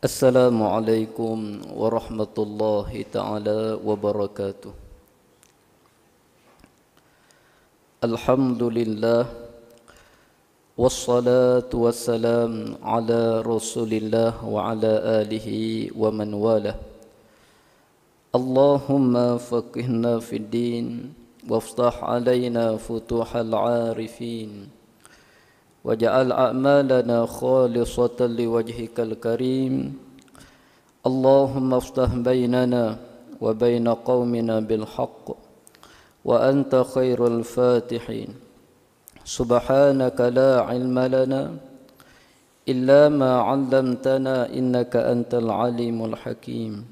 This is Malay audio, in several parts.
السلام عليكم ورحمة الله تعالى وبركاته الحمد لله والصلاة والسلام على رسول الله وعلى آله ومن والاه اللهم فقهنا في الدين وافتح علينا فتوح العارفين وجعل أعمالنا خالصة لوجهك الكريم اللهم افتح بيننا وبين قومنا بالحق وأنت خير الفاتحين سبحانك لا علم لنا إلا ما علمتنا إنك أنت العليم الحكيم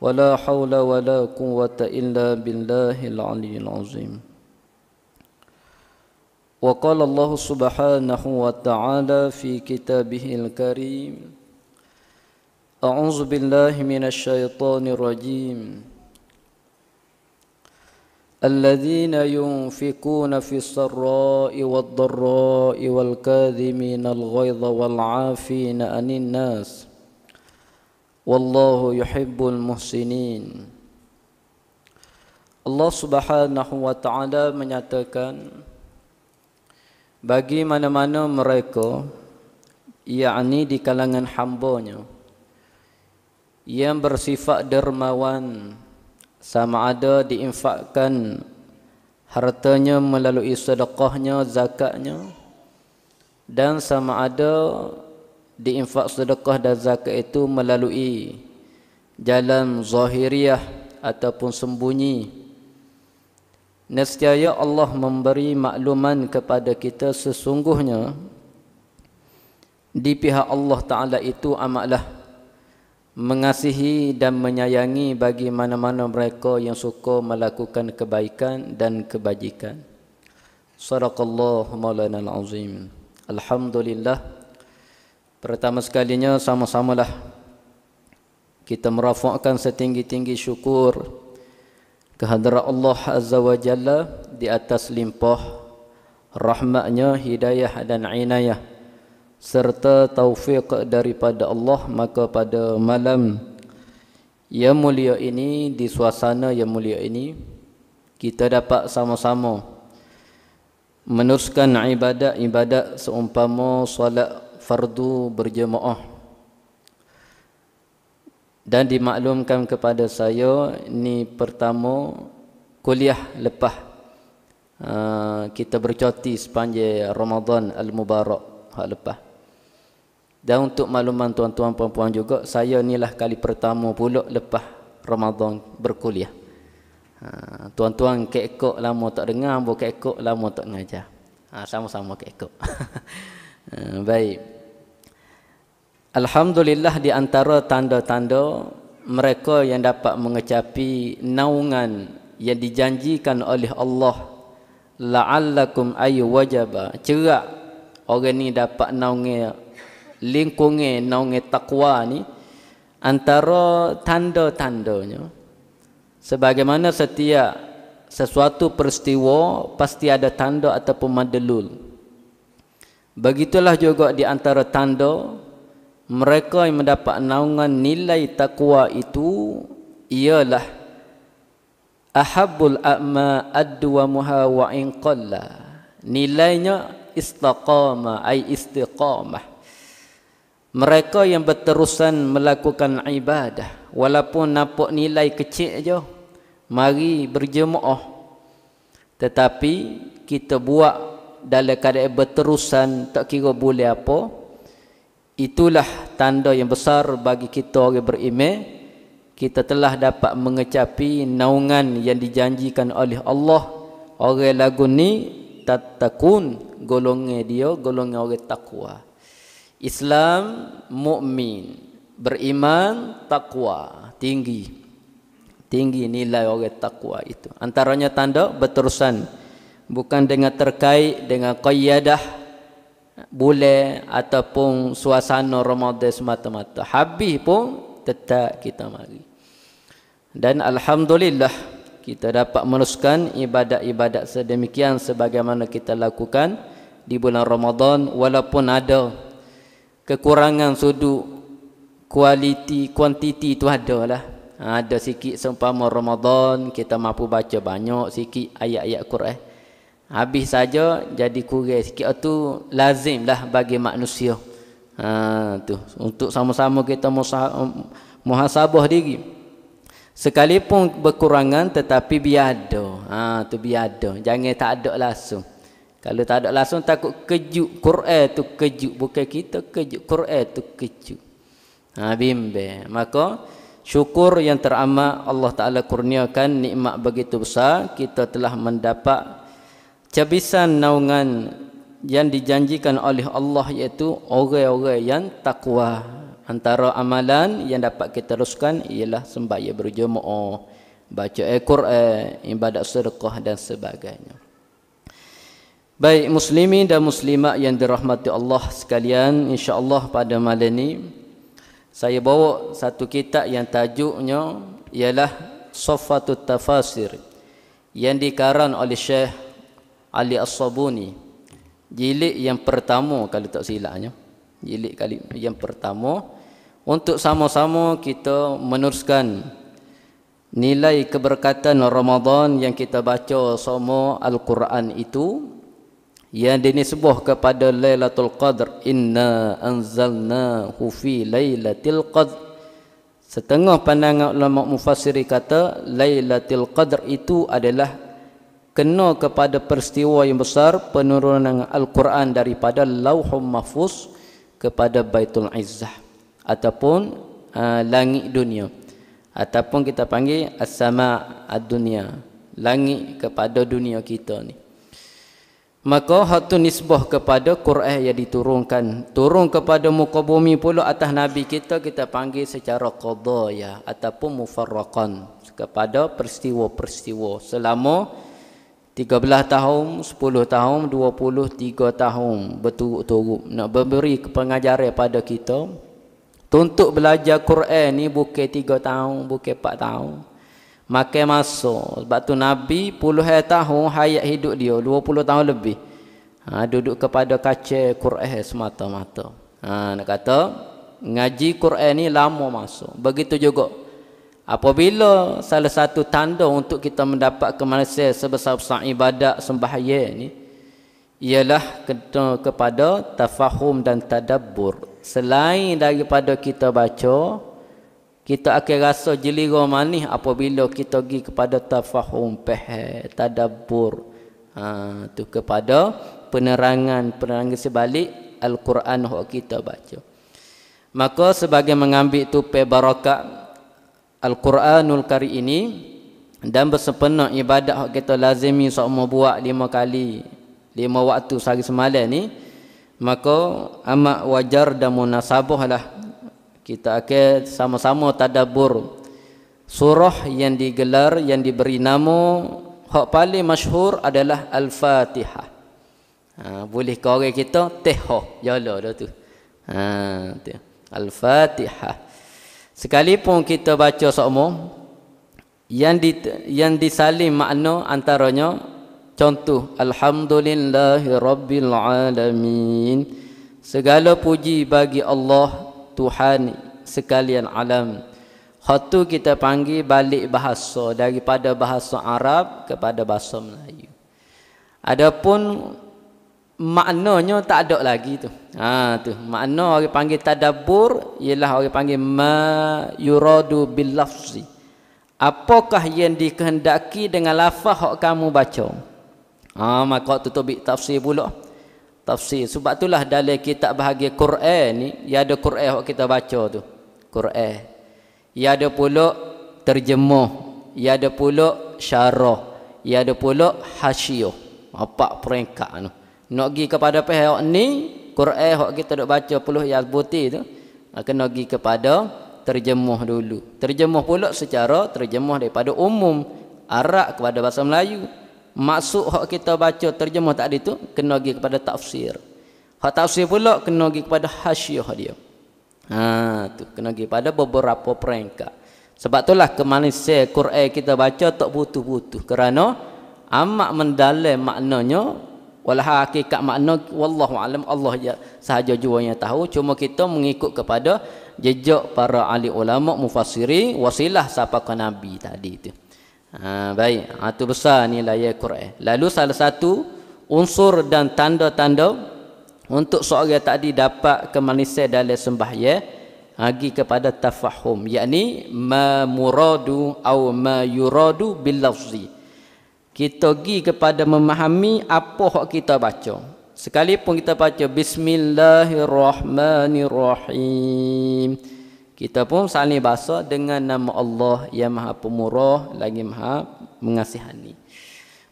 ولا حول ولا قوة إلا بالله العلي العظيم وقال الله سبحانه وتعالى في كتابه الكريم أعوذ بالله من الشيطان الرجيم الذين ينفقون في السراء والضراء والكاذمين الغيظ والعافين عن الناس والله يحب المحسنين الله سبحانه وتعالى من menyatakan bagi mana-mana mereka yakni di kalangan hambanya yang bersifat dermawan sama ada diinfakkan hartanya melalui sedekahnya zakatnya dan sama ada diinfak sedekah dan zakat itu melalui jalan zahiriah ataupun sembunyi Nescaya Allah memberi makluman kepada kita sesungguhnya di pihak Allah Ta'ala itu amatlah mengasihi dan menyayangi bagi mana-mana mereka yang suka melakukan kebaikan dan kebajikan. Sadaqallah maulana al-azim. Alhamdulillah. Pertama sekalinya sama-samalah kita merafakkan setinggi-tinggi syukur kehadrat Allah Azza wa Jalla di atas limpah rahmatnya, hidayah dan inayah serta taufiq daripada Allah maka pada malam yang mulia ini di suasana yang mulia ini kita dapat sama-sama meneruskan ibadat-ibadat seumpama solat fardu berjemaah dan dimaklumkan kepada saya ini pertama kuliah lepas uh, kita bercuti sepanjang Ramadan al-Mubarak hak lepas dan untuk makluman tuan-tuan puan-puan juga saya inilah kali pertama pulak lepas Ramadan berkuliah uh, tuan-tuan kekok lama tak dengar bu kekok lama tak mengajar ah, sama-sama kekok ha, uh, baik Alhamdulillah di antara tanda-tanda mereka yang dapat mengecapi naungan yang dijanjikan oleh Allah la'allakum ayu wajaba cerak orang ni dapat naungi lingkungi naungi takwa ni antara tanda-tandanya sebagaimana setiap sesuatu peristiwa pasti ada tanda ataupun madlul begitulah juga di antara tanda mereka yang mendapat naungan nilai takwa itu ialah ahabul a'ma adwa muha wa in qalla nilainya istaqama ai istiqamah mereka yang berterusan melakukan ibadah walaupun nampak nilai kecil aja mari berjemaah tetapi kita buat dalam keadaan berterusan tak kira boleh apa Itulah tanda yang besar bagi kita orang beriman kita telah dapat mengecapi naungan yang dijanjikan oleh Allah orang lagu ni tatakun golongan dia golongan orang takwa Islam mukmin beriman takwa tinggi tinggi nilai orang takwa itu antaranya tanda berterusan bukan dengan terkait dengan qayyadah bulan ataupun suasana Ramadan semata-mata. Habis pun tetap kita mari. Dan alhamdulillah kita dapat meneruskan ibadat-ibadat sedemikian sebagaimana kita lakukan di bulan Ramadan walaupun ada kekurangan sudu kualiti kuantiti itu ada lah ha, ada sikit seumpama Ramadan kita mampu baca banyak sikit ayat-ayat Quran habis saja jadi kurang sikit itu lazimlah bagi manusia ha, tu untuk sama-sama kita muhasabah diri sekalipun berkurangan tetapi biado. ha, tu biado. jangan tak ada langsung kalau tak ada langsung takut kejuk Quran tu kejuk bukan kita kejuk Quran tu kejuk ha, bimbe maka syukur yang teramat Allah Ta'ala kurniakan nikmat begitu besar kita telah mendapat cabisan naungan yang dijanjikan oleh Allah iaitu orang-orang yang takwa antara amalan yang dapat kita teruskan ialah sembahyang berjemaah baca Al-Quran ibadat sedekah dan sebagainya baik muslimin dan muslimat yang dirahmati Allah sekalian insya Allah pada malam ini saya bawa satu kitab yang tajuknya ialah Sofatul Tafasir yang dikarang oleh Syekh Ali As-Sabuni jilid yang pertama kalau tak silapnya jilid kali yang pertama untuk sama-sama kita meneruskan nilai keberkatan Ramadan yang kita baca semua Al-Quran itu yang dinisbah kepada Laylatul Qadr inna anzalna fi Laylatil qadr setengah pandangan ulama mufassir kata Laylatil Qadr itu adalah kena kepada peristiwa yang besar penurunan Al-Quran daripada Lauhum Mahfuz kepada Baitul Izzah ataupun uh, langit dunia ataupun kita panggil as-sama ad-dunya langit kepada dunia kita ni maka hatu nisbah kepada Quran yang diturunkan turun kepada muka bumi pula atas nabi kita kita panggil secara qada ya ataupun mufarraqan kepada peristiwa-peristiwa selama 13 tahun, 10 tahun, 23 tahun berturut-turut nak memberi pengajaran pada kita. Tuntut belajar Quran ni bukan 3 tahun, bukan 4 tahun. Makan masa. Sebab tu Nabi puluhan tahun hayat hidup dia, 20 tahun lebih. Ha, duduk kepada kaca Quran semata-mata. Ha, nak kata, ngaji Quran ni lama masa. Begitu juga Apabila salah satu tanda untuk kita mendapat kemalasan sebesar-besar ibadat sembahyang ini ialah kepada tafahum dan tadabbur. Selain daripada kita baca, kita akan rasa jeliga manis apabila kita pergi kepada tafahum, pehe, tadabbur. Ha, tu kepada penerangan penerangan sebalik Al-Quran yang kita baca. Maka sebagai mengambil tupai barakah Al-Quranul Kari ini dan bersepenuh ibadah yang kita lazimi sama buat lima kali lima waktu sehari semalam ni maka amat wajar dan munasabah lah kita akan sama-sama tadabur surah yang digelar yang diberi nama yang paling masyhur adalah al-fatihah ha, boleh kau kita teh ho dah tu ha, al-fatihah Sekalipun kita baca seumur yang di, yang disalin makna antaranya contoh alhamdulillahirabbil alamin segala puji bagi Allah Tuhan sekalian alam khatu kita panggil balik bahasa daripada bahasa Arab kepada bahasa Melayu adapun maknanya tak ada lagi tu. Ha tu, makna orang panggil tadabbur ialah orang panggil ma yuradu bil lafzi. Apakah yang dikehendaki dengan lafaz hok kamu baca? Ha maka tu tu bi tafsir pula. Tafsir. Sebab itulah dalam kitab bahagia Quran ni, ya ada Quran hok kita baca tu. Quran. Ya ada pula terjemah, ya ada pula syarah, ya ada pula hasyiah. Apa peringkat anu? No? nak pergi kepada pihak ni Quran hok kita dok baca puluh ayat buti tu kena pergi kepada terjemah dulu terjemah pula secara terjemah daripada umum Arab kepada bahasa Melayu maksud hok kita baca terjemah tadi tu kena pergi kepada tafsir hok tafsir pula kena pergi kepada hasyiah dia ha tu kena pergi pada beberapa peringkat sebab itulah kemanisan Quran kita baca tak butuh-butuh kerana amat mendalam maknanya Walah hakikat makna wallahu alam Allah ya, sahaja jua yang tahu cuma kita mengikut kepada jejak para ahli ulama mufassiri wasilah siapa ke nabi tadi itu. Ha, baik, itu ha, besar nilai Al-Quran. Lalu salah satu unsur dan tanda-tanda untuk seorang yang tadi dapat kemanisan dalam sembahyang lagi kepada tafahum yakni ma muradu au ma yuradu bil lafzi kita pergi kepada memahami apa hak kita baca sekalipun kita baca bismillahirrahmanirrahim kita pun saling bahasa dengan nama Allah yang maha pemurah lagi maha mengasihani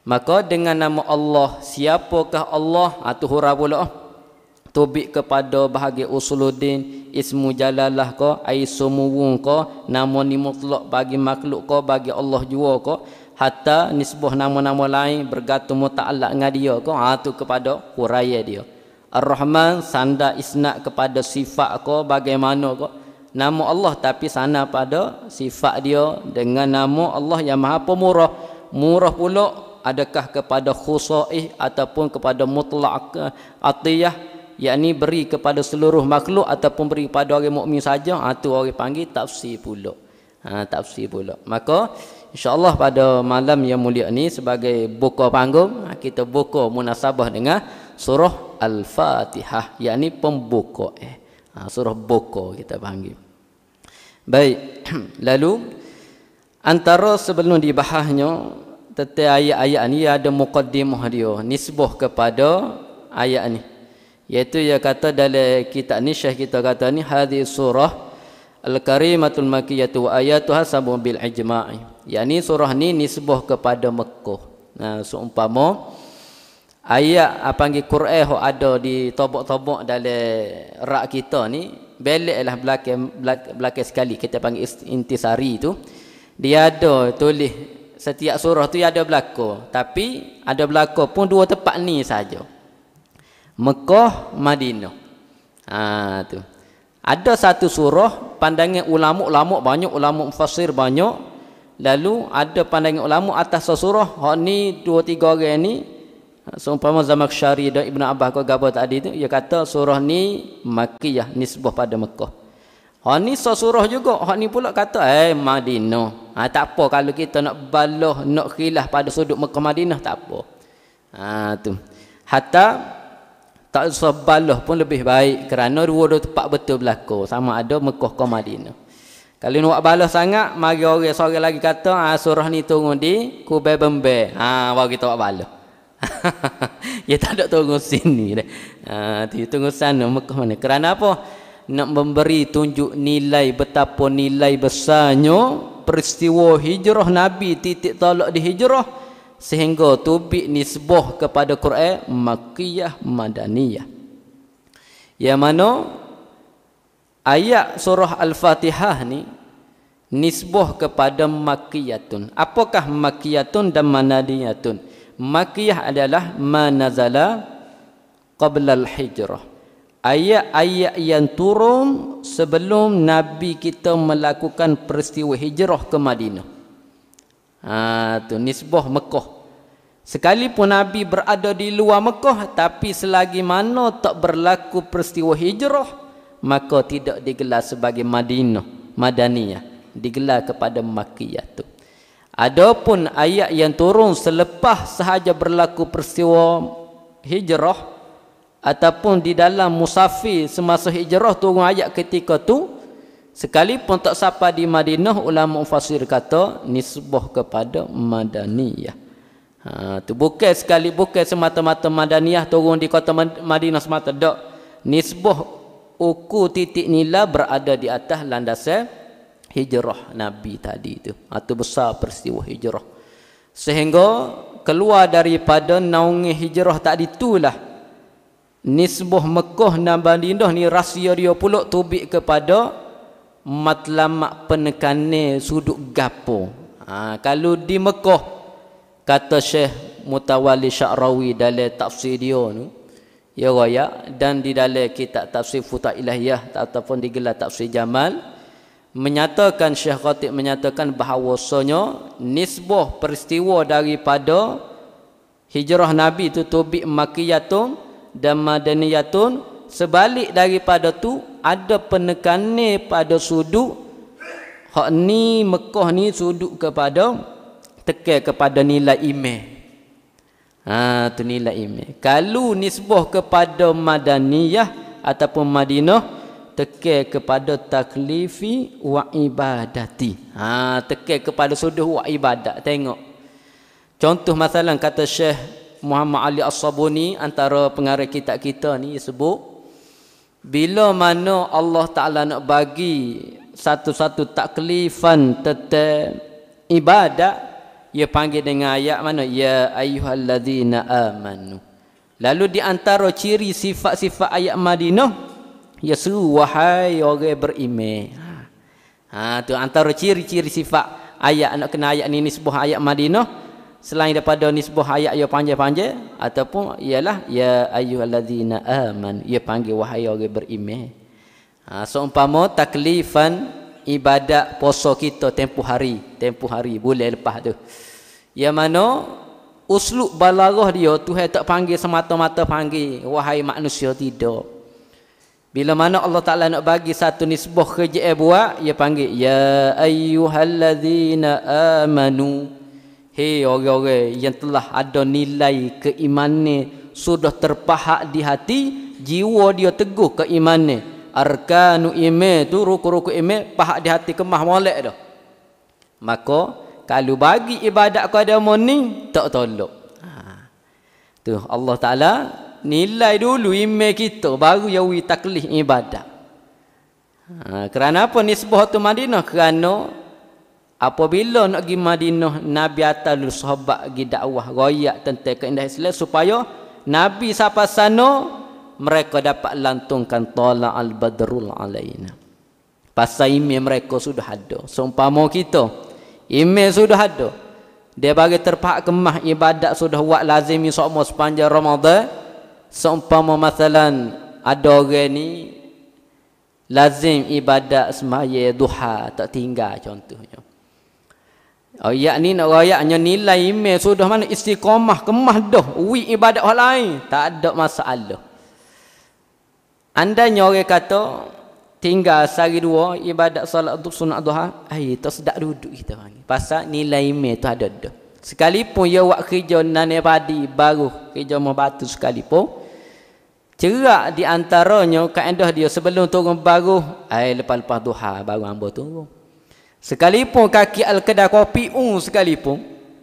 maka dengan nama Allah siapakah Allah atau ha, hura pula tubik kepada bahagia usuluddin ismu jalalah ko ai sumuwung ko namo ni mutlak bagi makhluk ko bagi Allah jua ko hatta nisbuh nama-nama lain bergantung muta'allak dengan dia ko hatu kepada huraya dia ar-rahman sanda isnad kepada sifat ko bagaimana ko nama Allah tapi sana pada sifat dia dengan nama Allah yang maha pemurah murah pula adakah kepada khusaih ataupun kepada mutlak eh, atiyah yakni beri kepada seluruh makhluk ataupun beri kepada orang mukmin saja ha, orang panggil tafsir pula ha, tafsir pula maka InsyaAllah pada malam yang mulia ini sebagai buka panggung ha, kita buka munasabah dengan surah Al-Fatihah yakni pembuka eh. Ha, surah buka kita panggil baik lalu antara sebelum dibahasnya tetapi ayat-ayat ini ada muqaddimah dia nisbah kepada ayat ini. iaitu dia kata dalam kitab ni syekh kita kata ni hadis surah Al-Karimatul makiyatu wa ayatuha sabu bil ijma'i yakni surah ni nisbah kepada Mekah nah seumpama ayat apa ah, panggil Quran Ho ada di tobok-tobok dalam rak kita ni beleklah belakang belakang sekali kita panggil intisari tu dia ada tulis setiap surah tu ada belako tapi ada belako pun dua tempat ni saja Mekah Madinah ha tu ada satu surah pandangan ulama-ulama banyak ulama mufassir banyak Lalu ada pandangan ulama atas surah hak ni dua tiga orang ni seumpama syar'i dan Ibnu Abbas kau gapo tadi tu dia kata surah ni makkiyah nisbah pada Mekah. Hak ni surah juga, hak ni pula kata eh Madinah. Ha, tak apa kalau kita nak balah nak khilaf pada sudut Mekah Madinah tak apa. Ha tu. Hatta tak usah balah pun lebih baik kerana dua-dua tempat betul berlaku sama ada Mekah ke Madinah. Kalau nak balas sangat, mari orang sore lagi kata, ha, ah, surah ni tunggu di kubai bembe. Ha, baru kita nak balas. ya tak ada turun sini. Ha, dia tunggu sana, Mekah mana. Kerana apa? Nak memberi tunjuk nilai betapa nilai besarnya peristiwa hijrah Nabi titik tolak di hijrah sehingga tubik nisbah kepada Quran Makkiyah madaniyah. Yang mana ayat surah al-fatihah ni nisbah kepada makiyatun apakah makiyatun dan manadiyatun makiyah adalah manazala qabla al-hijrah ayat-ayat yang turun sebelum nabi kita melakukan peristiwa hijrah ke madinah ha tu nisbah mekah Sekalipun Nabi berada di luar Mekah Tapi selagi mana tak berlaku peristiwa hijrah maka tidak digelar sebagai Madinah Madaniyah digelar kepada Makkiyah tu Adapun ayat yang turun selepas sahaja berlaku peristiwa hijrah ataupun di dalam musafir semasa hijrah turun ayat ketika tu sekalipun tak sapa di Madinah ulama mufassir kata nisbah kepada Madaniyah. Ha tu bukan sekali bukan semata-mata Madaniyah turun di kota Madinah semata dak. Nisbah uku titik nila berada di atas landasan hijrah Nabi tadi itu. Atau ha, besar peristiwa hijrah. Sehingga keluar daripada naungi hijrah tadi itulah nisbah Mekah dan Madinah ni rahsia dia pula tubik kepada matlamat penekane sudut gapo. Ha, kalau di Mekah kata Syekh Mutawali Syarawi dalam tafsir dia tu ya raya dan di dalam kitab tafsir futah ilahiyah ataupun digelar tafsir jamal menyatakan Syekh Khatib menyatakan bahawasanya nisbah peristiwa daripada hijrah Nabi itu tubik makiyatun dan madaniyatun sebalik daripada tu ada penekanan pada sudut hak ni Mekah ni sudut kepada tekel kepada nilai iman Ha tu nilai ilmiah. Kalau nisbah kepada madaniyah ataupun Madinah tekel kepada taklifi wa ibadati. Ha tekel kepada sudut wa ibadat. Tengok. Contoh masalah kata Syekh Muhammad Ali As-Sabuni antara pengarah kitab kita ni sebut bila mana Allah Taala nak bagi satu-satu taklifan tetap ibadat ia panggil dengan ayat mana ya ayyuhallazina amanu lalu di antara ciri sifat-sifat ayat Madinah ia ya seru wahai orang beriman ha. ha tu antara ciri-ciri sifat ayat nak kena ayat ni ni sebuah ayat Madinah selain daripada ni sebuah ayat yang panjang-panjang ataupun ialah ya ayyuhallazina aman ia panggil wahai orang berime. ha seumpama taklifan ibadat puasa kita tempoh hari tempoh hari bulan lepas tu Ya mano, uslub balaghah dia Tuhan tak panggil semata-mata panggil wahai manusia tidak bila mana Allah Taala nak bagi satu nisbah kerja eh buat dia panggil ya ayyuhallazina amanu hei orang-orang yang telah ada nilai keimanan sudah terpahak di hati jiwa dia teguh keimanan arkanu ime tu ruku-ruku ime pahak di hati kemah molek dah maka kalau bagi ibadat kau ada moni tak tolok ha. tu Allah Ta'ala nilai dulu ime kita baru yawi taklih ibadat ha. kerana apa ni sebuah tu Madinah kerana apabila nak pergi Madinah Nabi Atalul sahabat pergi dakwah rakyat tentang keindahan Islam supaya Nabi siapa sana mereka dapat lantungkan tala al badrul alaina pasal ime mereka sudah ada seumpama kita ime sudah ada dia bagi terpak kemah ibadat sudah buat lazim insya sepanjang Ramadan seumpama masalan ada orang ni lazim ibadat semaya duha tak tinggal contohnya Oh ya ni nak rayaknya nilai imej sudah mana istiqomah kemah dah wi ibadat orang lain tak ada masalah Andainya orang kata tinggal sehari dua ibadat solat untuk sunat duha, ai eh, tak sedak duduk kita ni. Pasal nilai me tu ada ada. Sekalipun ia buat kerja nane padi baru kerja mau batu sekalipun cerak di antaranya kaedah dia sebelum turun baru ai eh, lepas-lepas duha baru hamba turun. Sekalipun kaki al-kedah kopi un sekalipun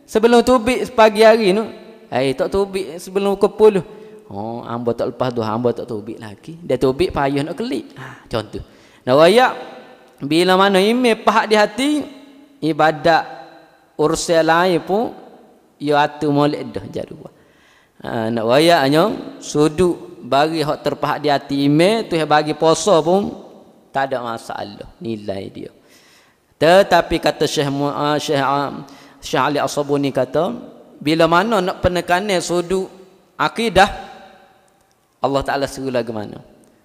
sebelum tubik pagi hari tu ai eh, tak tubik sebelum pukul Oh, hamba tak lepas tu, hamba tak tubik lagi. Dia tubik payah nak kelik. Ha, contoh. Nah, waya bila mana ime pahak di hati ibadat ursel lain pun ia atu molek dah jadi buat. Ha, nak waya hanya sudu bagi hak terpahak di hati ini tu yang bagi poso pun tak ada masalah nilai dia. Tetapi kata Syekh uh, Syekh um, Syekh Ali Asabuni kata bila mana nak penekanan sudu akidah Allah Ta'ala seru lagu mana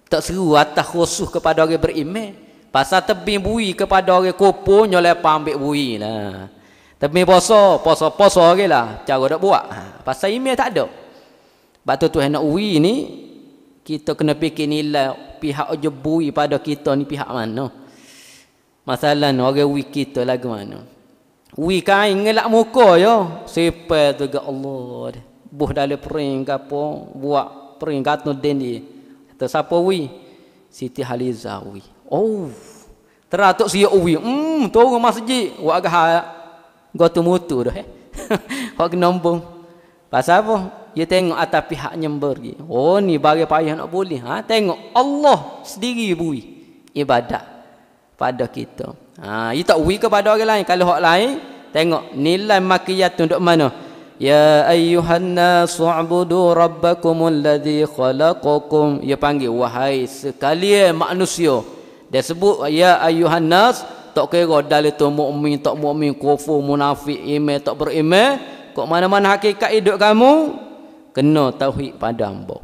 tak seru atas khusus kepada orang beriman pasal tebing bui kepada orang kupun yang lepas ambil bui lah tapi poso poso poso orang lah cara nak buat ha, pasal iman tak ada sebab tu Tuhan nak ui ni kita kena fikir nilai pihak aja bui pada kita ni pihak mana masalah ni orang ui kita lagu mana ui kain ngelak muka ya sepa tu ke Allah buh dalam pering ke apa buat peringkat nudin di tersapowi Siti Halizawi. Oh, teratuk si Uwi. Hmm, tahu ke masjid? Wah, agak hayak. Gua tu mutu dah. Eh. Wah, kenombong. Pasal apa? Dia tengok atas pihaknya pergi. Oh, ni bagai payah nak boleh. Ha? Tengok Allah sendiri bui. Ibadat pada kita. Ha, itu tak kepada orang lain. Kalau orang lain, tengok nilai makiyat tu duduk mana. Ya ayyuhan nas ubudu rabbakumul ladzi khalaqakum. Dia panggil wahai sekalian manusia. Dia sebut ya ayyuhan nas tak kira dalil tu mukmin tak mukmin kufu munafik ime, tak berime. kok mana-mana hakikat hidup kamu kena tauhid pada ambo.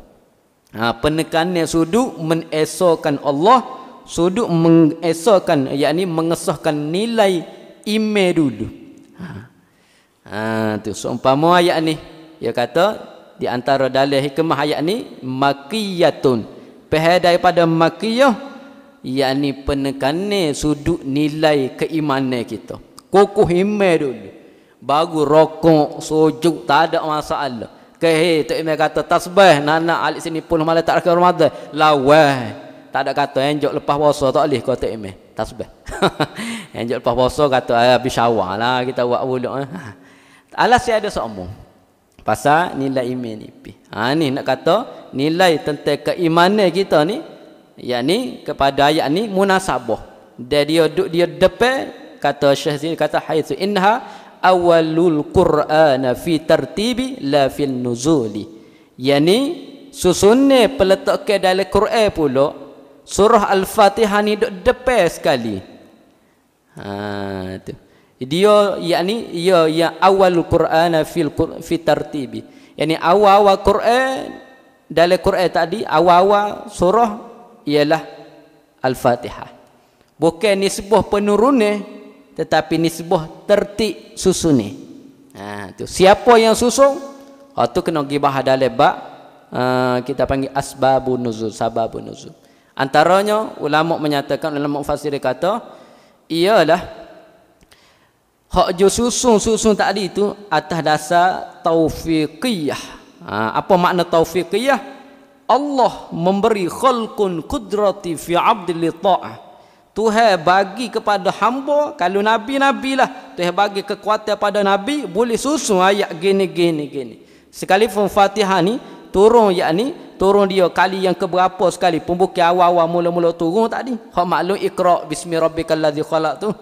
Ha penekannya sudut mengesahkan Allah sudut mengesahkan yakni mengesahkan nilai ime dulu. Ha. Ha tu seumpama ayat ni dia kata di antara dalil hikmah ayat ni makiyatun pihak daripada makiyah yakni penekannya sudut nilai keimanan kita kukuh iman dulu baru rokok sujud tak ada masalah kehe tu iman kata tasbih nana alik sini pun malah tak ada Ramadan lawah tak ada kata enjok lepas puasa tak boleh kata iman tasbih enjok lepas puasa kata ah, habis syawal lah kita buat wuduk eh. Alas saya ada seumur. Pasal nilai iman ni. Ha, ni nak kata nilai tentang keimanan kita ni. yakni kepada ayat ni munasabah. Dia dia duduk dia depan. Kata Syekh Zin kata. Haythu inha awalul Qur'ana fi tartibi la fil nuzuli. Yani susunnya peletakkan dalam Quran pula surah Al-Fatihah ni duk depan sekali. Ha tu dia yakni ia ya, yang awal Quran fil fi tartibi yakni awal-awal Quran dalam Quran tadi awal-awal surah ialah Al-Fatihah bukan nisbah penurunnya tetapi nisbah tertib susunnya ha, tu. siapa yang susun ha, tu kena pergi bahas dalam bab uh, kita panggil asbabun nuzul sababun nuzul antaranya ulama menyatakan ulama fasir kata ialah hak jo susun-susun tadi itu atas dasar taufiqiyah. Ha, apa makna taufiqiyah? Allah memberi khalqun kudrati fi abdi li ta'ah. Tuhan bagi kepada hamba kalau nabi-nabi lah Tuhan bagi kekuatan pada nabi boleh susun ayat gini gini gini. Sekalipun Fatihah ni turun yakni turun dia kali yang keberapa sekali pembuka awal-awal mula-mula turun tadi hak maklum ikra bismi rabbikal ladzi khalaq tu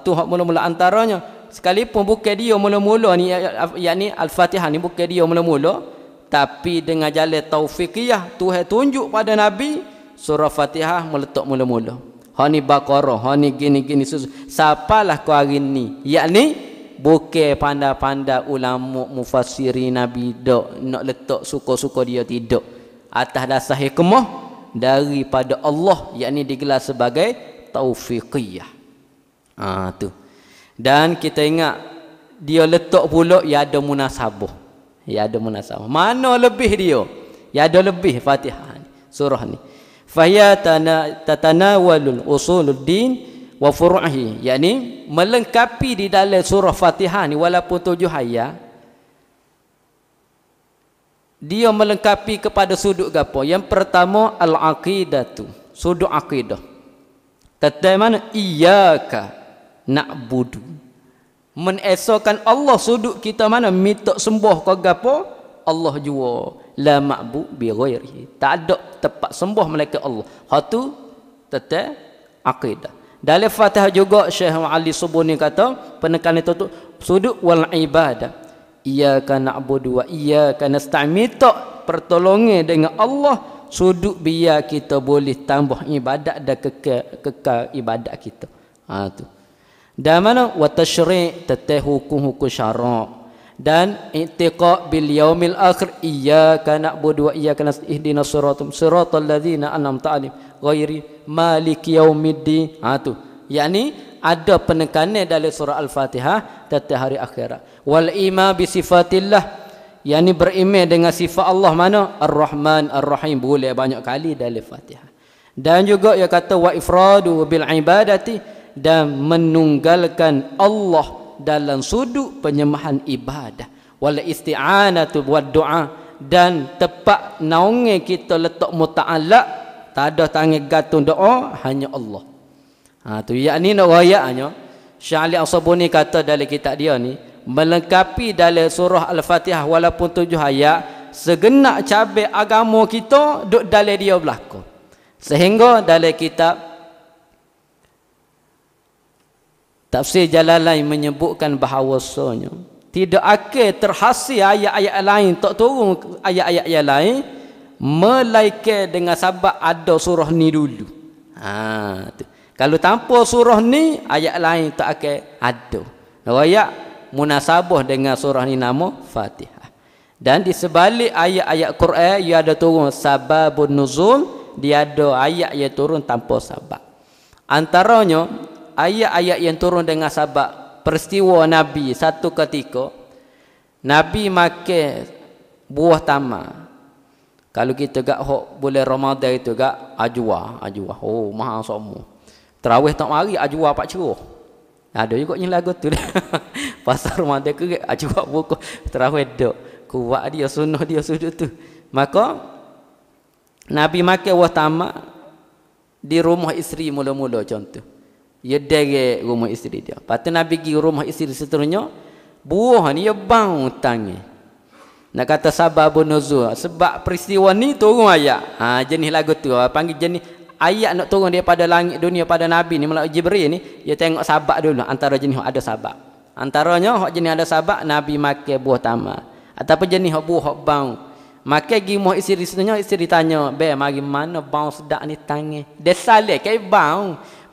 tu hak mula-mula antaranya. Sekalipun bukan dia mula-mula ni ya, ya, yakni Al-Fatihah ni bukan dia mula-mula tapi dengan jalan taufiqiyah Tuhan tunjuk pada Nabi surah Fatihah meletak mula-mula. Ha ni Baqarah, ha ni gini-gini susu. Sapalah kau hari ni. Yakni bukan pandai-pandai ulama mufassiri Nabi dak nak letak suka-suka dia tidak. Atas dasar hikmah daripada Allah yakni digelar sebagai taufiqiyah ha, tu dan kita ingat dia letak pula ya ada munasabah ya ada munasabah mana lebih dia ya ada lebih Fatihah ni surah ni fahiya tatanawalul usulud din wa furuhi, yakni melengkapi di dalam surah Fatihah ni walaupun tujuh ayat dia melengkapi kepada sudut gapo yang pertama al aqidatu sudut aqidah tatamana iyyaka nak budu, menesokan Allah suduk kita mana minta sembah ke gapo Allah jua la ma'bu bi ghairihi tak ada tempat sembah melainkan Allah ha tu tetap akidah dalam Fatihah juga Syekh Ali Subuni kata penekan itu tu sudut wal ibadah iyyaka budu, wa iyyaka nasta'in minta pertolongan dengan Allah suduk biar kita boleh tambah ibadat dan kekal, kekal ibadat kita ha tu dan mana wa tasyri' tatah hukum-hukum syarak dan i'tiqad bil yaumil akhir iyyaka na'budu wa iyyaka nasta'in ihdinas siratal siratal ladzina an'amta 'alaihim ghairi maliki yaumiddin ha tu yakni ada penekanan dalam surah al-fatihah tatah hari akhirat wal iman bi sifatillah yakni beriman dengan sifat Allah mana ar-rahman ar-rahim boleh banyak kali dalam fatihah dan juga ia kata wa ifradu bil ibadati dan menunggalkan Allah dalam sudut penyembahan ibadah wala isti'anatu buat doa dan tepat naungi kita letak muta'ala tak ada tangi gantung doa hanya Allah ha, tu yakni nak rayaknya Syahli Asabuni kata dalam kitab dia ni melengkapi dalam surah Al-Fatihah walaupun tujuh ayat segenap cabai agama kita duduk dalam dia belakang sehingga dalam kitab Tafsir Jalalain menyebutkan bahawasanya tidak akan terhasil ayat-ayat lain tak turun ayat-ayat yang lain melainkan dengan sebab ada surah ni dulu. Ha, kalau tanpa surah ni ayat lain tak akan ada. Royak munasabah dengan surah ni nama Fatihah. Dan di sebalik ayat-ayat Quran yang ada turun sababun nuzul, dia ada ayat yang turun tanpa sebab. Antaranya ayat-ayat yang turun dengan sahabat peristiwa Nabi satu ketika Nabi makan buah tamar kalau kita gak hok boleh Ramadan itu gak ajwa ajwa oh mahal semua terawih tak mari ajwa pak ceruh ada juga nyi lagu tu pasal Ramadan ke ajwa buku terawih dok kuat dia sunnah dia sujud tu maka Nabi makan buah tamar di rumah isteri mula-mula contoh dia derek rumah isteri dia. Lepas tu Nabi pergi rumah isteri seterusnya. Buah ni dia bang tangi. Nak kata sabar pun nuzul. Sebab peristiwa ni turun ayat. Ha, jenis lagu tu. Ha, panggil jenis ayat nak turun pada langit dunia pada Nabi ni. Melalui Jibril ni. Dia tengok sabar dulu. Antara jenis ada sabar. Antaranya hak jenis ada sabar. Nabi makan buah tamar. Ataupun jenis hak buah hak bang. Maka pergi rumah isteri seterusnya. Isteri tanya. bagaimana bang sedap ni tangi. Desa leh. Kayak bang.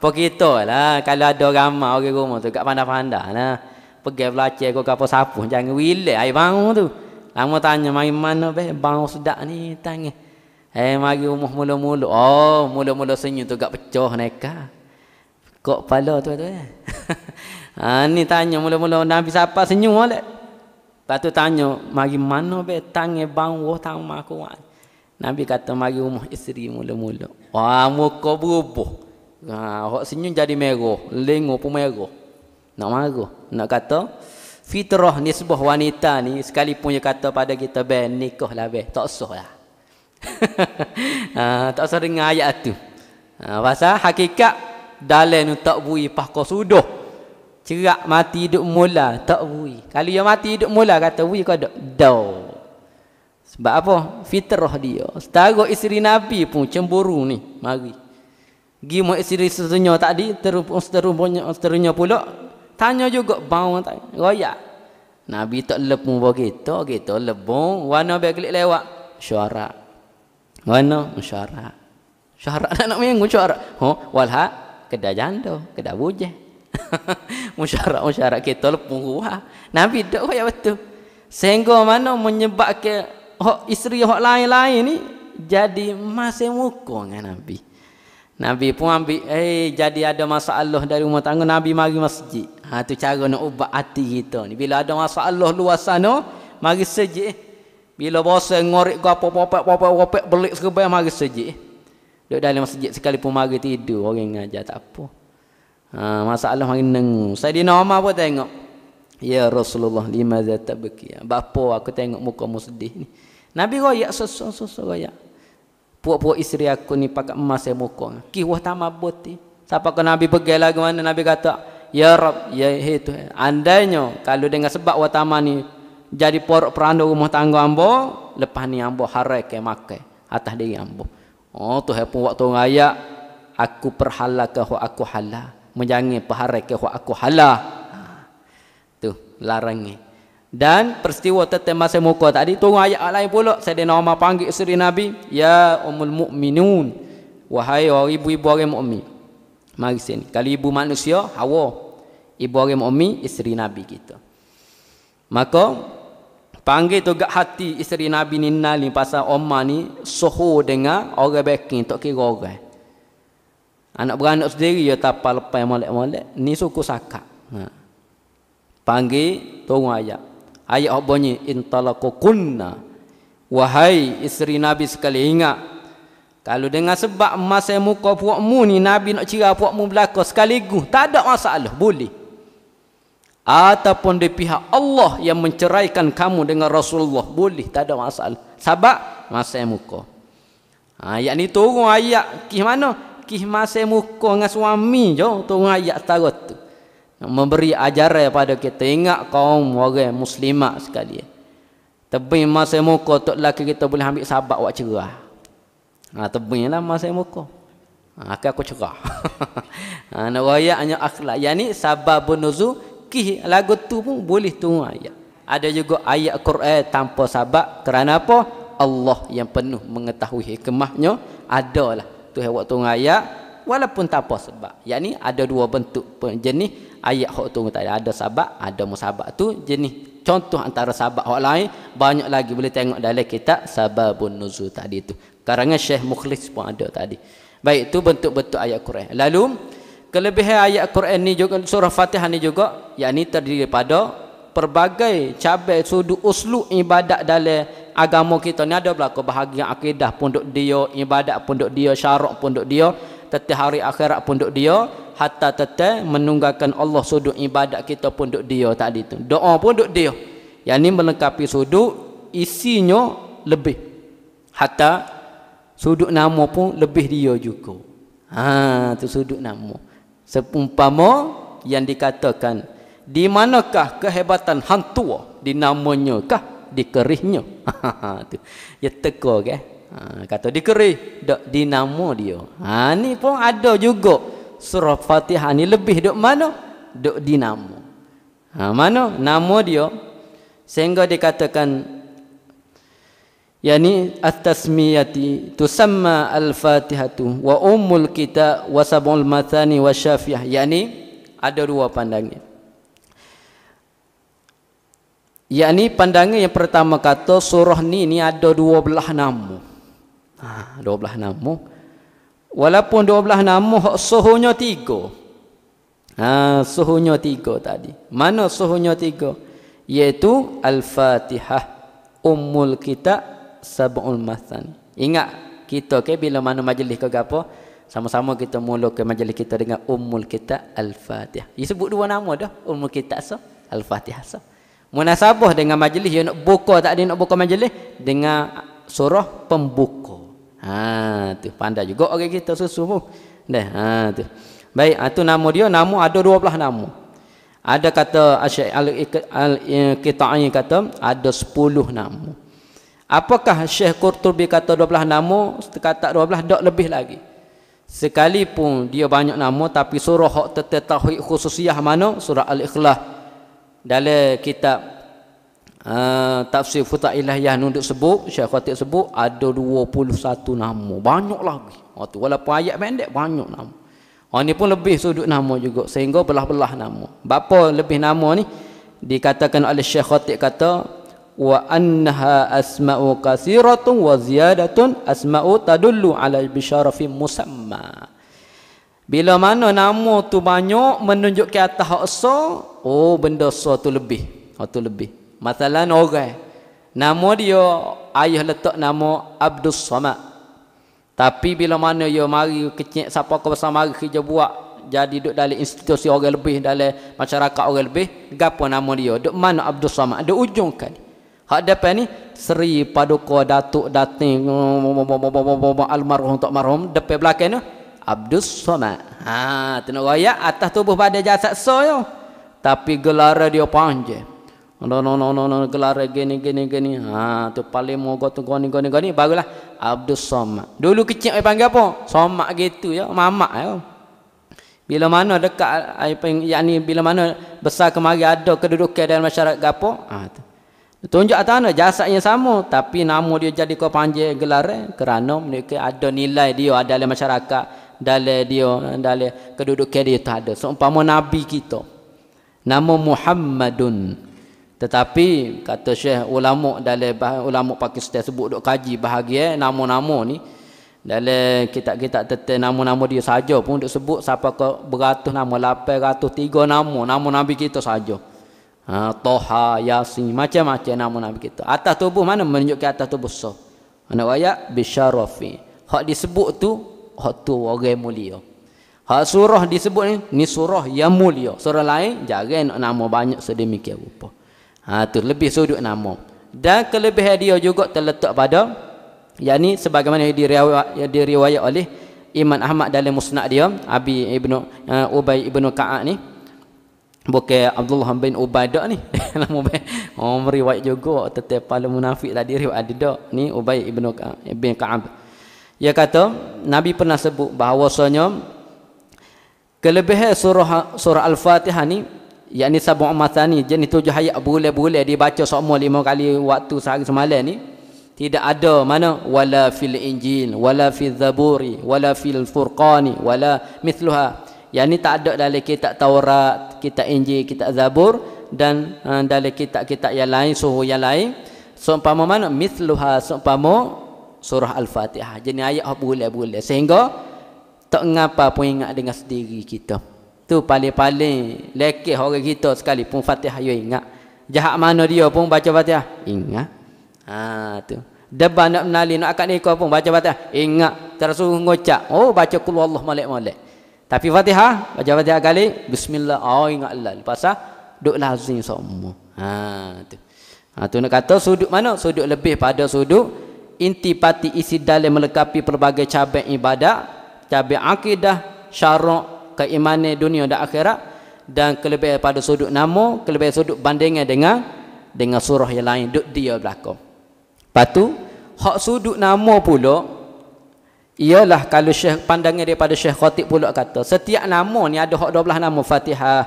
Begitu lah kalau ada ramai orang rumah tu kat pandai-pandai lah. Pergi belajar kau kapal sapu jangan wilik air bangun tu. Lama tanya mari mana be bangun sedak ni tanya. Eh mari rumah mula-mula. Oh mula-mula senyum tu gak pecah neka. Kok pala tu tu eh. ha ni tanya mula-mula Nabi siapa senyum oleh. Lepas tu tanya mari mana be tanya eh, bangun oh, tang mak Nabi kata mari rumah isteri mula-mula. Wah muka berubah. Ha, orang senyum jadi merah, lenguh pun merah. Nak marah, nak kata fitrah ni sebuah wanita ni sekalipun dia kata pada kita ben nikah lah ben, tak usah lah. ha, tak usah dengar ayat tu. Ha, pasal hakikat dalil ni tak bui pas kau sudah. Cerak mati hidup mula tak bui. Kalau dia mati hidup mula kata bui kau dak. Dau. Sebab apa? Fitrah dia. Setara isteri Nabi pun cemburu ni. Mari gi mo isteri sedunia tadi terus terumbunya terunya pula tanya juga bau tak raya nabi tak lepung begitu gitu lebung wana be klik lewat syuara wana syuara syuara tak nak mengu syuara ho oh, walha kedai janda kedai buje musyara musyara kita lepung ruah nabi tak raya betul sehingga mana menyebabkan hak isteri hak lain-lain ni jadi masih muka dengan nabi Nabi pun ambil eh jadi ada masalah dari rumah tangga Nabi mari masjid. Ha tu cara nak ubat hati kita ni. Bila ada masalah luar sana mari sejik. Bila bosan ngorek ke apa-apa apa-apa belik serba mari sejik. Duduk dalam masjid sekali pun mari tidur orang ngajar tak apa. Ha masalah mari neng. di nama apa tengok. Ya Rasulullah lima zatabki. Bapa aku tengok muka mu ni. Nabi royak sesuk-sesuk royak. Ses, ses, puak-puak isteri aku ni pakai emas yang muka kiwah tamah boti siapa kau Nabi pergi lagi mana Nabi kata Ya Rab, ya itu, Tuhan. Andainya kalau dengan sebab watama ni jadi porok peranda rumah tangga ambo, lepas ni ambo harai ke makai atas diri ambo. Oh Tuhan pun waktu raya aku perhala ke aku halah. Menjangi perhara ke aku halah. Ah, tu larangnya dan peristiwa tetap masa muka tadi turun ayat lain pula Saidina Umar panggil isteri Nabi ya umul mukminun wahai orang ibu-ibu orang mukmin mari sini kalau ibu manusia hawa ibu orang mukmin isteri Nabi kita maka panggil tu gak hati isteri Nabi ni nali pasal Umar ni suhu dengan orang baikin tak kira orang anak beranak sendiri ya tapal lepas molek-molek ni suku sakak ha. panggil turun ayat Ayat apa bunyi intalaqu kunna. Wahai isteri Nabi sekali ingat kalau dengan sebab masa muka puakmu ni Nabi nak cerai puakmu belaka sekaligus tak ada masalah boleh. Ataupun di pihak Allah yang menceraikan kamu dengan Rasulullah boleh tak ada masalah. Sebab masa muka. Ha, ayat ni turun ayat kih mana? Kih masa muka dengan suami je turun ayat setara tu memberi ajaran kepada kita ingat kaum orang muslimat sekali tebing masa muka tok laki kita boleh ambil sabak buat cerah ha, tebing lah masa muka ha, akan aku cerah ha, nak raya akhlak yang ni sabab nuzu kih lagu tu pun boleh tu ayat ada juga ayat Quran tanpa sabak kerana apa Allah yang penuh mengetahui hikmahnya adalah tu hewat tu ayat walaupun tanpa sebab yang ada dua bentuk jenis ayat hak tunggu tadi ada sahabat ada musabak tu jenis contoh antara sahabat hak lain banyak lagi boleh tengok dalam kitab sababun nuzul tadi tu karangan Syekh Mukhlis pun ada tadi baik tu bentuk-bentuk ayat Quran lalu kelebihan ayat Quran ni juga surah Fatihah ni juga yakni terdiri daripada perbagai cabai sudu uslu ibadat dalam agama kita ni ada berlaku bahagian akidah pun duk dia ibadat pun duk dia syarak pun duk dia tetap hari akhirat pun duk dia hatta tetap menunggakan Allah sudut ibadat kita pun duk dia tadi itu. doa pun duk dia yang ini melengkapi sudut isinya lebih hatta sudut nama pun lebih dia juga ha tu sudut nama seumpama yang dikatakan di manakah kehebatan hantu di namanya kah Di kerihnya. Ha, ha, ha tu ya teka ke okay? Ha, kata dia kerih dok dinamo dia. Ha ni pun ada juga surah Fatihah ni lebih dok mana? Dok dinamo. Ha mana nama dia? Sehingga dikatakan yakni at-tasmiyati tusamma al-fatihatu wa ummul kita wa sabul matani wa syafi'ah. Yani ada dua pandangan Yani pandangan yang pertama kata surah ni ni ada dua belah nama Ha, dua belah nama walaupun dua belah nama suhunya tiga ha, suhunya tiga tadi mana suhunya tiga iaitu Al-Fatihah Ummul kita Sab'ul Mathan ingat kita ke bila mana majlis ke apa sama-sama kita mula ke majlis kita dengan Ummul kita Al-Fatihah dia sebut dua nama dah Ummul kita so, Al-Fatihah so. munasabah dengan majlis dia nak buka tak ada nak buka majlis dengan surah pembuka Ha tu pandai juga orang kita susu pun. Dah ha tu. Baik, ha, tu nama dia, nama ada dua belah nama. Ada kata Syekh al Al-Qita'i eh, kata ada sepuluh nama. Apakah Syekh Qurtubi kata dua belah nama, kata dua belah tak lebih lagi. Sekalipun dia banyak nama tapi surah hak tetap tauhid khususiah mana? Surah Al-Ikhlas dalam kitab Ah, tafsir Futa'ilah yang nunduk sebut Syekh Khatib sebut ada 21 nama banyak lagi waktu walaupun ayat pendek banyak nama orang ni pun lebih sudut nama juga sehingga belah-belah nama berapa lebih nama ni dikatakan oleh Syekh Khatib kata wa annaha asma'u kathiratun wa ziyadatun asma'u tadullu ala bisharafi musamma bila mana nama tu banyak menunjuk ke atas hak oh benda so tu lebih hak tu lebih Masalah orang. Nama dia ayah letak nama Abdul Samad. Tapi bila mana dia mari kecil siapa kau bersama mari kerja buat jadi duduk dalam institusi orang lebih dalam masyarakat orang lebih gapo nama dia duduk mana Abdul Samad ada ujung kali hak depan ni Seri Paduka Datuk Dating almarhum tak marhum depan belakang ni Abdul Samad ha tenaga ya atas tubuh pada jasad so yo tapi gelar dia panjang no no no no no gelar gini gini gini ha tu paling moga tu goni goni goni bagulah Abdul Somad dulu kecil ai panggil apa Somad gitu ya mamak ya bila mana dekat ai panggil yakni bila mana besar kemari ada kedudukan dalam masyarakat gapo ha tu tunjuk atas mana jasad yang sama tapi nama dia jadi kau panggil gelar eh, kerana mereka ada nilai dia ada dalam masyarakat dalam dia dalam kedudukan dia tak ada seumpama nabi kita nama Muhammadun tetapi kata Syekh ulama dalam ulama Pakistan sebut dok kaji bahagian eh, nama-nama ni dalam kitab-kitab tetap nama-nama dia saja pun dok sebut siapa ke beratus nama tiga nama nama nabi kita saja ha Toha Yasin macam-macam nama nabi kita atas tubuh mana menunjukkan atas tubuh so ana ayat bisharofi hak disebut tu hak tu orang mulia hak surah disebut ni ni surah yang mulia surah lain jaga nak nama banyak sedemikian rupa Ha tu lebih sudut nama. Dan kelebihan dia juga terletak pada yakni sebagaimana yang diriwayat yang diriwayat oleh Imam Ahmad dalam Musnad dia Abi Ibnu uh, Ubay Ibnu Ka'ab ni bukan Abdullah bin Ubaidah ni nama lah, Ubay oh meriwayat juga tetap pala munafik tadi lah riwayat ada dak ni Ubay Ibnu bin Ka'ab dia kata Nabi pernah sebut bahawasanya kelebihan surah surah Al-Fatihah ni yakni sabu mata ni jenis tujuh ayat boleh-boleh dibaca semua lima kali waktu sehari semalam ni tidak ada mana wala fil injil wala fil zaburi wala fil furqani wala mithluha yakni tak ada dalam kitab Taurat kitab Injil kitab Zabur dan uh, dalam kitab-kitab yang lain suhu yang lain seumpama mana mithluha seumpama surah al-fatihah jenis ayat boleh-boleh sehingga tak ngapa pun ingat dengan sendiri kita Tu paling-paling lekeh orang kita sekali pun Fatihah yo ingat. Jahat mana dia pun baca Fatihah. Ingat. Ha tu. Debar nak menali nak akad nikah pun baca Fatihah. Ingat. Tersuruh ngocak. Oh baca kul Allah molek-molek. Tapi Fatihah baca Fatihah kali bismillah. Oh ingat lah lepas ah duk lazim semua. Ha tu. Ha tu nak kata sudut mana? Sudut lebih pada sudut inti pati isi dalam melengkapi pelbagai cabang ibadat, cabang akidah, syarak, keimanan dunia dan akhirat dan kelebihan pada sudut nama kelebihan sudut bandingnya dengan dengan surah yang lain duk dia belakang Patu, hak sudut nama pula ialah kalau syekh pandangnya daripada syekh khatib pula kata setiap nama ni ada hak 12 nama fatihah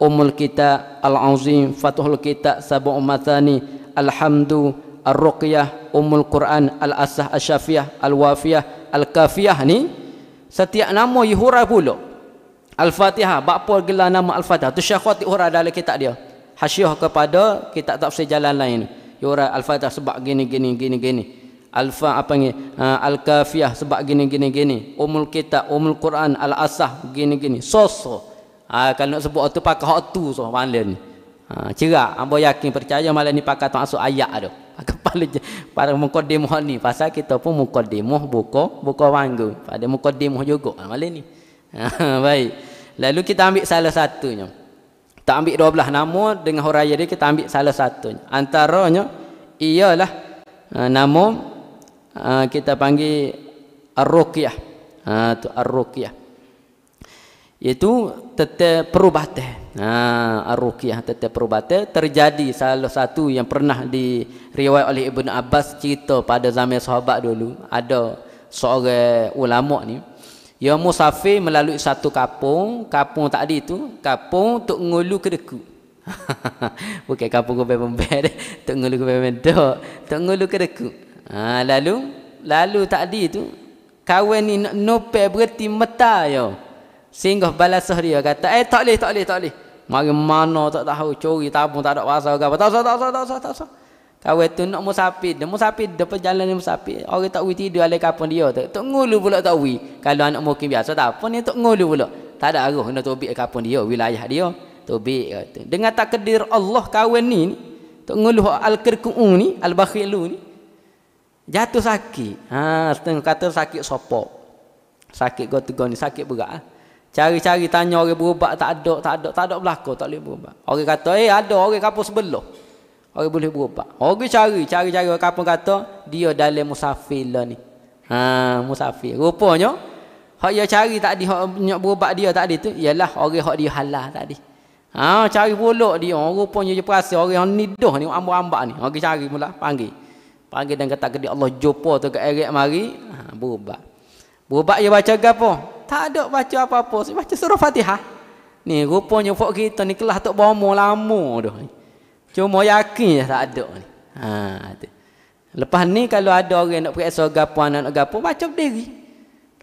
umul kitab al-azim fatuhul kitab sabu ummatani, alhamdu ar-ruqyah umul quran al-asah asyafiyah al-wafiyah al-kafiyah ni setiap nama yuhura pula Al-Fatihah, bakpo gelar nama Al-Fatihah. Tu Syekh Khatib Hurah dalam kitab dia. Hasyiah kepada kitab tafsir jalan lain. Yura Al-Fatihah sebab gini gini gini gini. Alfa apa ni? Ah, Al-Kafiyah sebab gini gini gini. Umul Kitab, Umul Quran, Al-Asah gini gini. Soso. Ha, kalau nak sebut tu pakai hak tu so malam ni. Ha, cerak. Ambo yakin percaya malam ni pakai tak masuk ayat tu. Pakai pala pada mukadimah ni. Pasal kita pun mukadimah buka buka wangu. Pada mukadimah juga malam ni. Baik. Lalu kita ambil salah satunya. Tak ambil dua belah nama dengan huraya dia kita ambil salah satunya. Antaranya ialah ha, nama ha, kita panggil Ar-Ruqyah. Ha tu Ar-Ruqyah. Iaitu tetap perubatan. Ha Ar-Ruqyah tetap perubatan terjadi salah satu yang pernah diriwayat oleh Ibnu Abbas cerita pada zaman sahabat dulu ada seorang ulama ni Ya musafir melalui satu kapung, kapung tadi itu, kapung untuk ngulu kedeku. Bukan kapung gobe membere, untuk ngulu gobe mendok, untuk ngulu kedeku. Ha, lalu lalu tadi itu kawan ni nope berhenti mata yo. Singgah balas dia kata, "Eh tak boleh, tak boleh, tak boleh." Mari mana tak tahu curi tabung tak ada bahasa ke apa. Tak usah, tak usah, tak usah, tak usah. Kawet tu nak musafir, dia musafir dia perjalanan dia musafir. Orang tak wui tidur alai kapan dia tu. Tok ngulu pula tak wui. Kalau anak mungkin biasa tak apa ni tok ngulu pula. Tak ada arah nak tobik kapan dia wilayah dia. Tobik kata. Eh, Dengan takdir Allah kawin ni tok ngulu al-kirku ni, al-bakhilu ni. Jatuh sakit. Ha, setengah kata sakit sopo. Sakit go tegon ni sakit berat. Ah. Cari-cari tanya orang berubat tak ada, tak ada, tak ada belako tak boleh berubat. Orang kata, "Eh, ada orang kapo sebelah." Orang boleh berubah. Orang cari, cari-cari orang kampung kata dia dalam musafir lah ni. Ha, musafir. Rupanya hak dia cari tak dia, nak berubah dia tadi tu ialah orang hak dia halal tadi. Ha, cari pula dia. Rupanya dia perasa orang yang nidah ni ambak-ambak ni. Orang cari mula panggil. Panggil dan kata kepada Allah jumpa tu ke erek mari, ha, berubah. Berubah dia baca apa? Tak ada baca apa-apa, baca surah Fatihah. Ni rupanya fok kita ni kelas tok bomo lama dah. Cuma yakin je tak ada ni. Ha, tu. Lepas ni kalau ada orang nak periksa gapo anak nak gapo baca berdiri.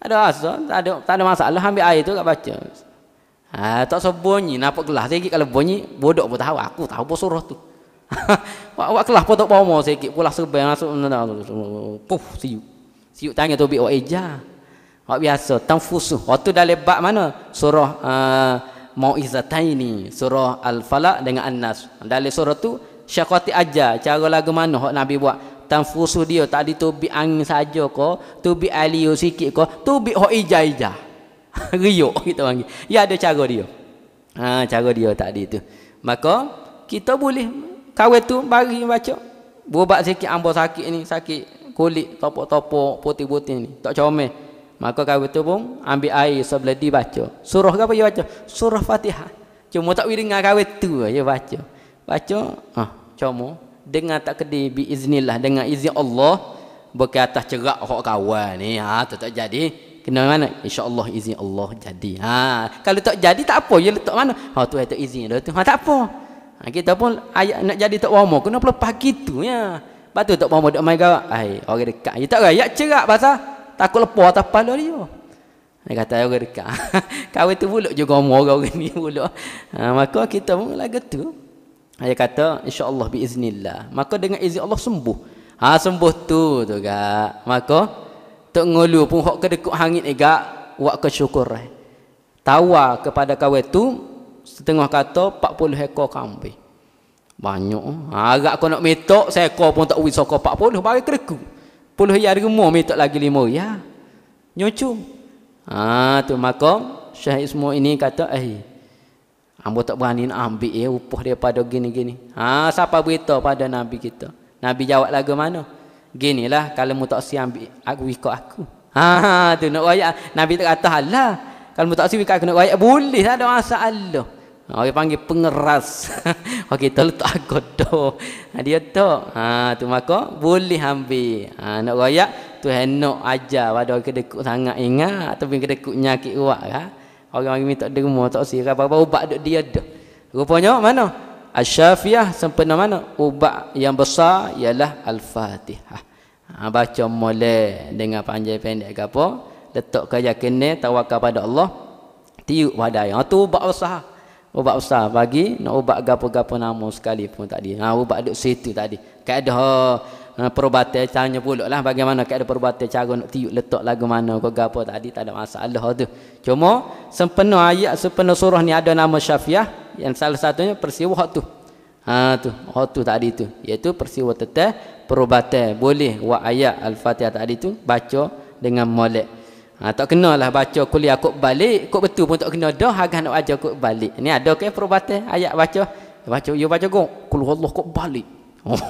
Tak ada rasa, tak ada tak ada masalah ambil air tu tak baca. Ha, tak sebab bunyi nampak kelas sikit kalau bunyi bodoh pun tahu aku tahu apa suruh tu. Wak wak kelas pun tak bau mau sikit pula serban masuk puf siu. Siu tanya tu bi oja. Wak biasa tanfusu. Waktu dah lebat mana? Surah uh, eh, mauizataini surah al-falaq dengan An Nas. Dari surah tu syaqati aja cara lagu mana hok nabi buat tanfusu dia tadi tu bi angin saja ko tubi bi aliu sikit ko tu bi hok ija-ija riuk kita panggil ya ada cara dia ha cara dia tadi itu. maka kita boleh kawe tu bagi baca berubat sikit ambo sakit ni sakit kulit topok-topok putih-putih ni tak comel Maka kau tu pun ambil air sebelah di baca. Surah apa dia baca? Surah Fatihah. Cuma tak boleh dengar kau tu dia baca. Baca, ah, cuma dengar tak kedi bi iznillah dengan izin Allah bukan atas cerak hok kawan ni. Ha tu tak jadi. Kena mana? Insya-Allah izin Allah jadi. Ha, kalau tak jadi tak apa, dia letak mana? Ha tu itu izin dia Ha tak apa. Ha, kita pun ayat nak jadi tak mau kena pelepas gitu ya. Batu tak mau duk main gawak. Ai, orang dekat. Dia tak raya cerak pasal takut lepas atas kepala dia. Dia kata orang dekat. Kawin tu buluk juga umur orang ni buluk. Ha, maka kita pun lagu tu. Dia kata insya-Allah biiznillah. Maka dengan izin Allah sembuh. Ha sembuh tu tu kak. Maka tok ngolu pun hok kedekut hangit ega wak ke syukur. Eh. Tawa kepada kawin tu setengah kata 40 ekor kambing. Banyak. Ha agak kau nak metok seekor pun tak wis sokor 40 bagi kedekut. Puluh ya gemuk mi tak lagi lima ya. Ah. Nyucu. Ha tu makam Syekh Ismu ini kata eh. Ambo tak berani nak ambil eh upah dia pada gini-gini. Ha siapa berita pada nabi kita? Nabi jawab lagu mana? gini lah kalau mu tak si ambil aku ikut aku. Ha, ha tu nak royak nabi tak kata Allah Kalau mu tak si ikut aku nak royak boleh lah ada masalah. Orang panggil pengeras. Orang kita letak agot tu. Ha, dia tu. Ha, tu maka boleh ambil. Ha, nak royak, tu henok aja, Pada orang kedekut sangat ingat. Tapi kedekut nyakit uak. Ha? Orang panggil minta derma, tak sirap. Apa-apa ubat duduk dia tu. Rupanya mana? Asyafiyah sempena mana? Ubat yang besar ialah Al-Fatihah. Ha, baca mulai dengan panjang pendek ke apa. Letak kerja kena, tawakal pada Allah. Tiup pada yang ha, tu ubat besar ubat usah bagi nak ubat gapo-gapo nama pun tadi ha ubat duk situ tadi kaedah ha, ha, perubatan tanya pula lah bagaimana ada perubatan cara nak tiup letak lagu mana ke gapo tadi tak ada masalah tu cuma sempena ayat sempena surah ni ada nama syafiah yang salah satunya persiwa tu ha tu tu tadi tu iaitu persiwa tetah perubatan boleh buat ayat al-fatihah tadi tu baca dengan molek ha, tak lah baca kuliah kot balik kot betul pun tak kena dah agak nak baca kot balik ni ada ke perubatan ayat baca baca you ya baca kot kuliah Allah kot balik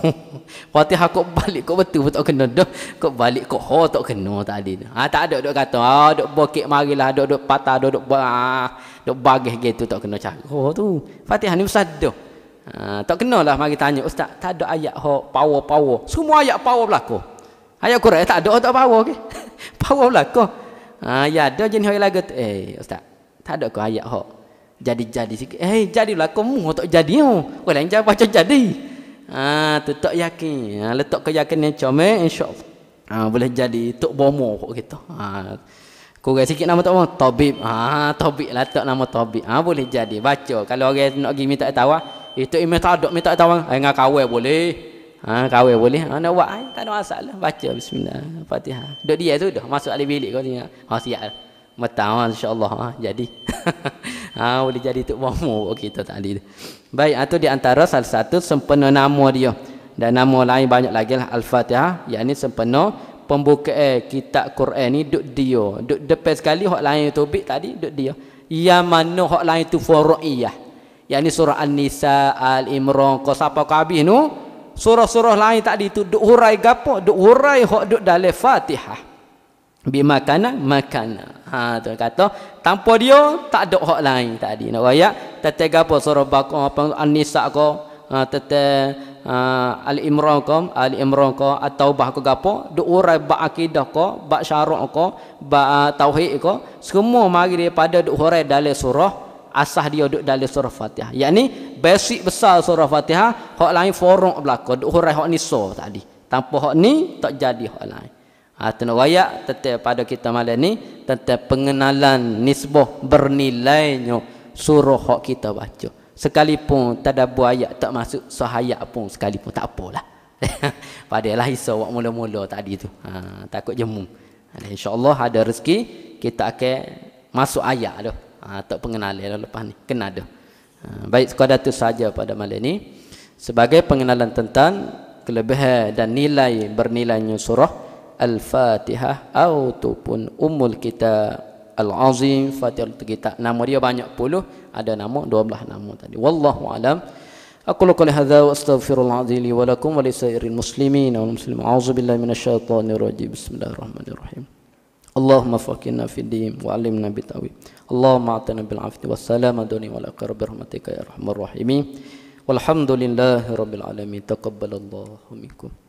Fatih aku balik kau betul tak kena dah Kau balik kau ha tak kena tadi ha tak ada dok kata ha ah, dok bokek marilah dok dok patah dok dok ba ha, dok bagih gitu tak kena cak. Oh tu Fatih ni usah dah ha tak kenalah mari tanya ustaz tak ada ayat ha power power semua ayat power belako ayat Quran tak ada tak power ke okay? power belako Ha, ya ada jenis hoi lagu tu. Eh ustaz, tak ada ke ayat hok. Jadi jadi sikit. Eh jadilah kamu tak jadi hok. Kau lain jangan baca jadi. Ha ah, tu yakin. Ha, letak keyakinan come insyaallah. Ha boleh jadi tok bomo kok kita. Ha kurang sikit nama tok tabib. Ha tabib lah tok nama tabib. Ha boleh jadi baca. Kalau orang nak pergi minta tawa, itu imam tak ada minta tawa. Ai ngah kawel boleh. Ha, kawin boleh. Ha, nak buat ha, tak ada masalah. Baca bismillah. Fatihah. Duduk dia tu dah masuk alih bilik kau ni. Ha siap. Matang ha, insya-Allah ha, jadi. ha boleh jadi tok mamu kita okay, tadi. Baik, atau ha, di antara salah satu sempena nama dia. Dan nama lain banyak lagi lah Al-Fatihah, yakni sempena pembuka eh, kitab Quran ni duk dia. Duk depan sekali hak lain tu tadi duk dia. Ya mana hak lain tu furu'iyah. Yakni surah An-Nisa, Al-Imran, qasapa kabih nu no? surah-surah lain tadi tu duk hurai gapo duk hurai hok duk dalam Fatihah Bi kana makana ha tu kata tanpa dia tak ada hok lain tadi nak raya tetek gapo surah baqarah apa an-nisa ko ha tetek ha, al imran ko al imran ko at-taubah ko gapo duk urai ba akidah ko ba syarak ko ba ha, tauhid ko semua mari daripada duk hurai dalam surah asah dia duduk dalam surah Fatihah. Yang basic besar surah Fatihah, hak lain forok belako, hurai hak ni so tadi. Tanpa hak ni tak jadi hak lain. Ha tu nak tetap pada kita malam ni tentang pengenalan nisbah bernilainya surah hak kita baca. Sekalipun tak ayat tak masuk sahaya pun sekalipun tak apalah. Padahal lah isa awak mula-mula tadi tu. Ha takut jemu. Ha, Insya-Allah ada rezeki kita akan masuk ayat tu. Ha, tak pengenalan lepas ni. Kena dah. Ah, baik sekadar itu saja pada malam ini sebagai pengenalan tentang kelebihan dan nilai bernilainya surah Al-Fatihah ataupun Ummul kita Al-Azim Fatihah kita nama dia banyak puluh ada nama dua belah nama tadi Wallahu alam. أقول قولي هذا وأستغفر الله العظيم لي ولكم ولسائر المسلمين والمسلمين أعوذ بالله من الشيطان الرجيم بسم الله الرحمن الرحيم اللهم فقهنا في الدين وعلمنا بالتأويل اللهم اعتنا بالعفو والسلامة دوني والأقر برحمتك يا أرحم الراحمين والحمد لله رب العالمين تقبل الله منكم